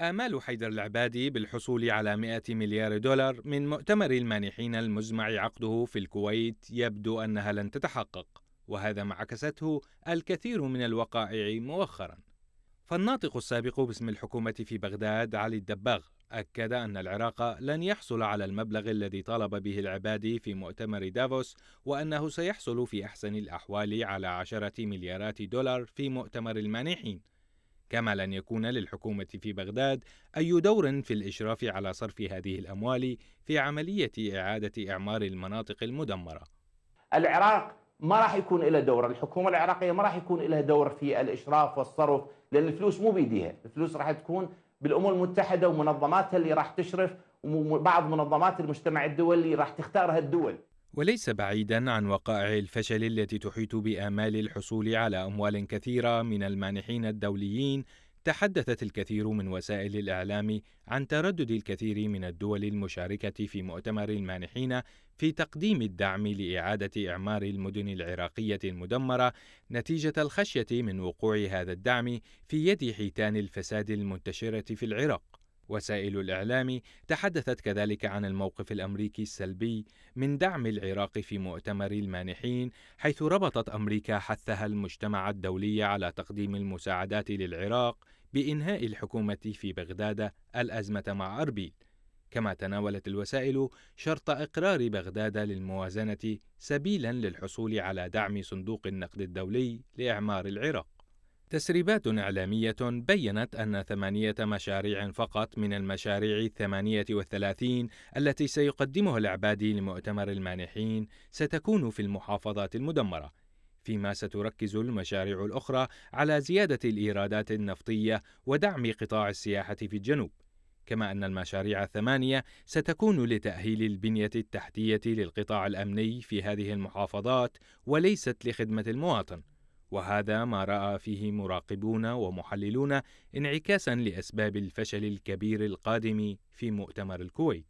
آمال حيدر العبادي بالحصول على 100 مليار دولار من مؤتمر المانحين المزمع عقده في الكويت يبدو أنها لن تتحقق، وهذا ما عكسته الكثير من الوقائع مؤخرا. فالناطق السابق باسم الحكومة في بغداد علي الدباغ أكد أن العراق لن يحصل على المبلغ الذي طالب به العبادي في مؤتمر دافوس وأنه سيحصل في أحسن الأحوال على عشرة مليارات دولار في مؤتمر المانحين كما لن يكون للحكومة في بغداد أي دور في الإشراف على صرف هذه الأموال في عملية إعادة إعمار المناطق المدمرة. العراق ما راح يكون له دور، الحكومة العراقية ما راح يكون لها دور في الإشراف والصرف لأن الفلوس مو بيديها، الفلوس راح تكون بالأمم المتحدة ومنظماتها اللي راح تشرف وبعض منظمات المجتمع الدولي راح تختارها الدول. وليس بعيدا عن وقائع الفشل التي تحيط بآمال الحصول على أموال كثيرة من المانحين الدوليين تحدثت الكثير من وسائل الإعلام عن تردد الكثير من الدول المشاركة في مؤتمر المانحين في تقديم الدعم لإعادة إعمار المدن العراقية المدمرة نتيجة الخشية من وقوع هذا الدعم في يد حيتان الفساد المنتشرة في العراق. وسائل الإعلام تحدثت كذلك عن الموقف الأمريكي السلبي من دعم العراق في مؤتمر المانحين حيث ربطت أمريكا حثها المجتمع الدولي على تقديم المساعدات للعراق بإنهاء الحكومة في بغداد الأزمة مع أربيل كما تناولت الوسائل شرط إقرار بغداد للموازنة سبيلا للحصول على دعم صندوق النقد الدولي لإعمار العراق تسريبات إعلامية بيّنت أن ثمانية مشاريع فقط من المشاريع الثمانية والثلاثين التي سيقدمها العبادي لمؤتمر المانحين ستكون في المحافظات المدمرة، فيما ستركز المشاريع الأخرى على زيادة الإيرادات النفطية ودعم قطاع السياحة في الجنوب. كما أن المشاريع الثمانية ستكون لتأهيل البنية التحتية للقطاع الأمني في هذه المحافظات وليست لخدمة المواطن. وهذا ما راى فيه مراقبون ومحللون انعكاسا لاسباب الفشل الكبير القادم في مؤتمر الكويت